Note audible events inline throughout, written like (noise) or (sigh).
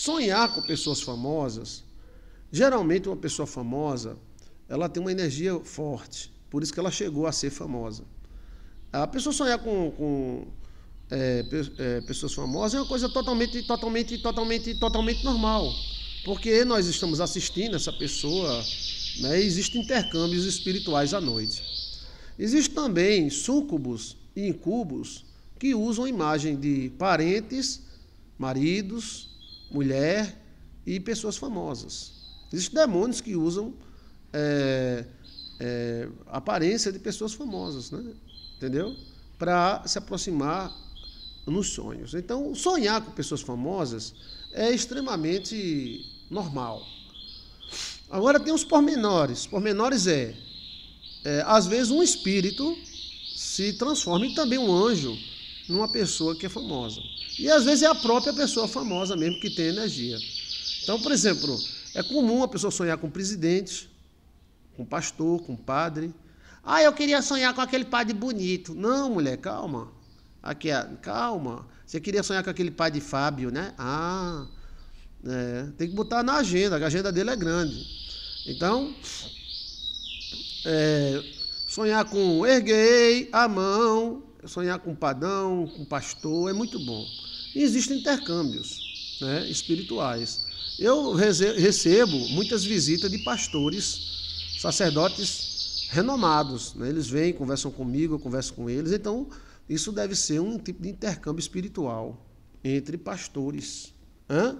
Sonhar com pessoas famosas, geralmente uma pessoa famosa, ela tem uma energia forte, por isso que ela chegou a ser famosa. A pessoa sonhar com, com é, é, pessoas famosas é uma coisa totalmente, totalmente, totalmente, totalmente normal, porque nós estamos assistindo essa pessoa, né? Existem intercâmbios espirituais à noite. Existem também súcubos e incubos que usam imagem de parentes, maridos, mulher e pessoas famosas. Existem demônios que usam é, é, aparência de pessoas famosas, né? entendeu? Para se aproximar nos sonhos. Então, sonhar com pessoas famosas é extremamente normal. Agora tem os pormenores. Pormenores é, é às vezes um espírito se transforma em também um anjo numa pessoa que é famosa. E às vezes é a própria pessoa famosa mesmo que tem energia. Então, por exemplo, é comum a pessoa sonhar com presidente, com pastor, com padre. Ah, eu queria sonhar com aquele padre bonito. Não, mulher, calma. Aqui, é, calma. Você queria sonhar com aquele padre Fábio, né? Ah, é, tem que botar na agenda, a agenda dele é grande. Então, é, sonhar com erguei a mão sonhar com padão, com pastor, é muito bom. E existem intercâmbios né, espirituais. Eu recebo muitas visitas de pastores, sacerdotes renomados. Né? Eles vêm, conversam comigo, eu converso com eles. Então, isso deve ser um tipo de intercâmbio espiritual entre pastores. Hã?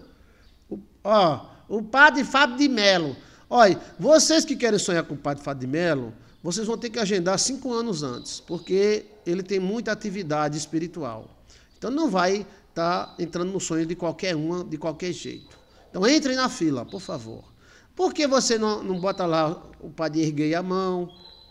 O, ó, o padre Fábio de Melo. Olha, vocês que querem sonhar com o padre Fábio de Melo, vocês vão ter que agendar cinco anos antes, porque ele tem muita atividade espiritual. Então não vai estar tá entrando no sonho de qualquer uma, de qualquer jeito. Então entre na fila, por favor. Por que você não, não bota lá o padre erguei a mão,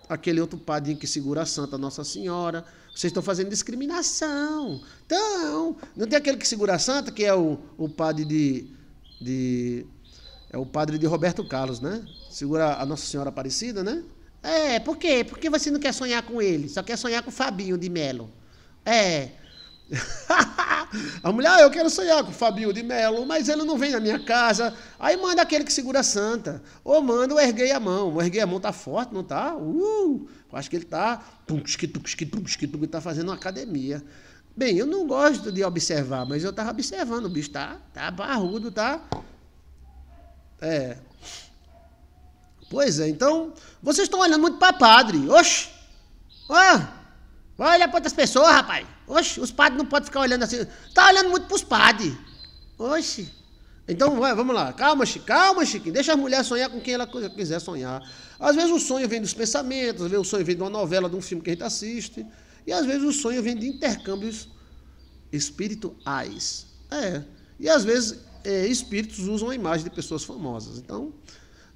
aquele outro padrinho que segura a Santa Nossa Senhora? Vocês estão fazendo discriminação. Então, não tem aquele que segura a Santa, que é o, o padre de, de. É o padre de Roberto Carlos, né? Segura a Nossa Senhora Aparecida, né? É, por quê? Por que você não quer sonhar com ele? Só quer sonhar com o Fabinho de Melo. É. (laughs) a mulher, ah, eu quero sonhar com o Fabinho de Melo, mas ele não vem na minha casa. Aí manda aquele que segura a santa. Ou manda o erguei a mão. O erguei a mão tá forte, não tá? Uh! acho que ele tá. Ele tá fazendo uma academia. Bem, eu não gosto de observar, mas eu tava observando. O bicho tá, tá barrudo, tá? É. Pois é, então vocês estão olhando muito para padre. Oxe! Ah, vai olhar para outras pessoas, rapaz. Oxe, os padres não podem ficar olhando assim. Tá olhando muito para os padres. Oxe. Então, vai, vamos lá. Calma, Chico. Calma, Chiquinho. Deixa a mulher sonhar com quem ela quiser sonhar. Às vezes o sonho vem dos pensamentos, às vezes o sonho vem de uma novela, de um filme que a gente assiste. E às vezes o sonho vem de intercâmbios espirituais. É. E às vezes é, espíritos usam a imagem de pessoas famosas. Então,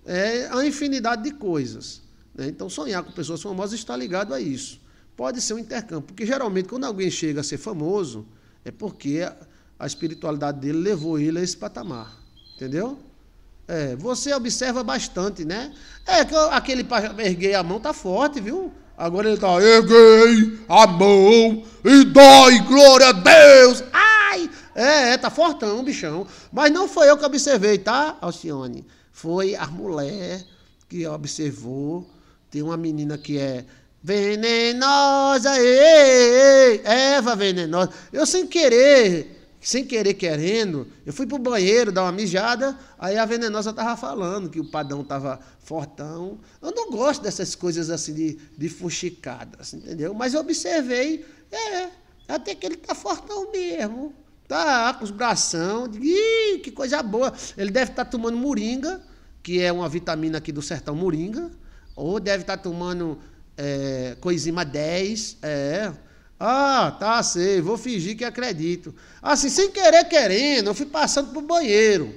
é, a infinidade de coisas. Né? Então, sonhar com pessoas famosas está ligado a isso. Pode ser um intercâmbio, porque geralmente quando alguém chega a ser famoso, é porque a espiritualidade dele levou ele a esse patamar. Entendeu? É, você observa bastante, né? É, aquele erguei a mão tá forte, viu? Agora ele tá, erguei a mão e dói, glória a Deus! Ai! É, é, tá fortão, bichão. Mas não foi eu que observei, tá, Alcione? foi a mulher que observou. Tem uma menina que é venenosa, ei, Eva venenosa. Eu sem querer, sem querer querendo, eu fui pro banheiro dar uma mijada, aí a venenosa tava falando que o padrão tava fortão. Eu não gosto dessas coisas assim de, de fuxicadas, entendeu? Mas eu observei, é, até que ele tá fortão mesmo. Tá, com os bração, Ih, que coisa boa. Ele deve estar tá tomando moringa que é uma vitamina aqui do sertão moringa, ou deve estar tá tomando é, coenzima 10, é. Ah, tá, sei, vou fingir que acredito. Assim, sem querer, querendo, eu fui passando pro banheiro.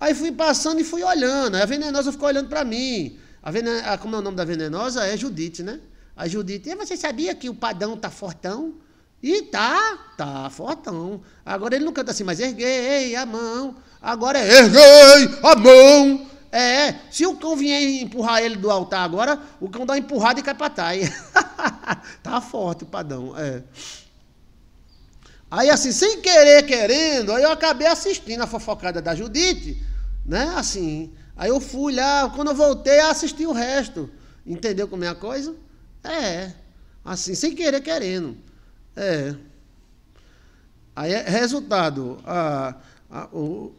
Aí fui passando e fui olhando. Aí a venenosa ficou olhando para mim. A venenosa, como é o nome da venenosa? É Judite, né? A Judite, e você sabia que o padão tá fortão? E tá, tá fortão. Agora ele não canta assim, mas erguei a mão. Agora é erguei a mão é, é, se o cão vier empurrar ele do altar agora, o cão dá uma empurrada e cai para trás. (laughs) tá forte o padrão, é. Aí assim, sem querer, querendo, aí eu acabei assistindo a fofocada da Judite, né? Assim, aí eu fui lá, quando eu voltei, assisti o resto. Entendeu como é a coisa? É, é. assim, sem querer, querendo. É. Aí, é, resultado, a, a o,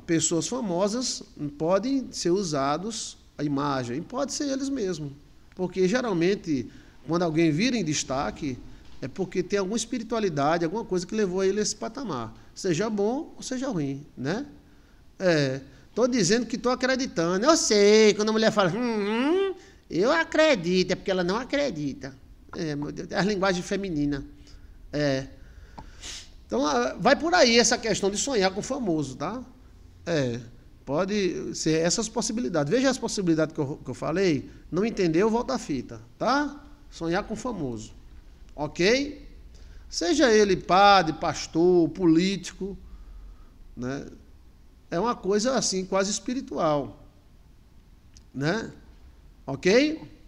pessoas famosas podem ser usados a imagem, pode ser eles mesmos. Porque geralmente, quando alguém vira em destaque, é porque tem alguma espiritualidade, alguma coisa que levou ele a esse patamar. Seja bom ou seja ruim, né? É. Estou dizendo que estou acreditando. Eu sei, quando a mulher fala, hum, hum, eu acredito, é porque ela não acredita. É, meu Deus, é a linguagem feminina. É. Então, ah, vai por aí essa questão de sonhar com o famoso, tá? É, pode ser essas possibilidades. Veja as possibilidades que eu, que eu falei. Não entendeu, volta a fita, tá? Sonhar com o famoso. Ok? Seja ele padre, pastor, político, né? É uma coisa assim, quase espiritual, né? Ok?